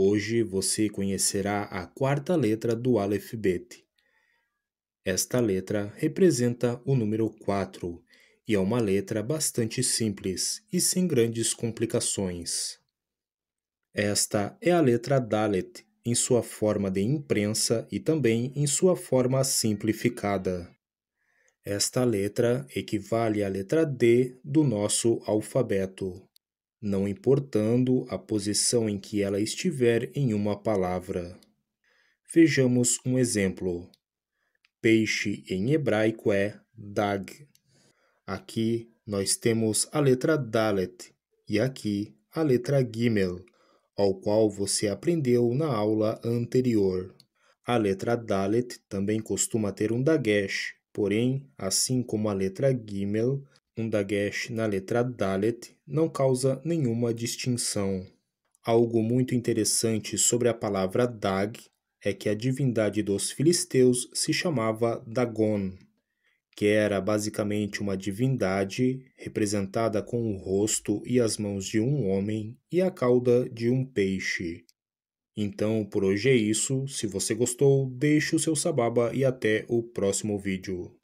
Hoje você conhecerá a quarta letra do alefbete. Esta letra representa o número 4 e é uma letra bastante simples e sem grandes complicações. Esta é a letra Dalet em sua forma de imprensa e também em sua forma simplificada. Esta letra equivale à letra D do nosso alfabeto não importando a posição em que ela estiver em uma palavra. Vejamos um exemplo. Peixe em hebraico é dag. Aqui nós temos a letra Dalet e aqui a letra Gimel, ao qual você aprendeu na aula anterior. A letra Dalet também costuma ter um dagesh, porém, assim como a letra Gimel, um dagesh na letra Dalet não causa nenhuma distinção. Algo muito interessante sobre a palavra Dag é que a divindade dos filisteus se chamava Dagon, que era basicamente uma divindade representada com o rosto e as mãos de um homem e a cauda de um peixe. Então, por hoje é isso. Se você gostou, deixe o seu sababa e até o próximo vídeo.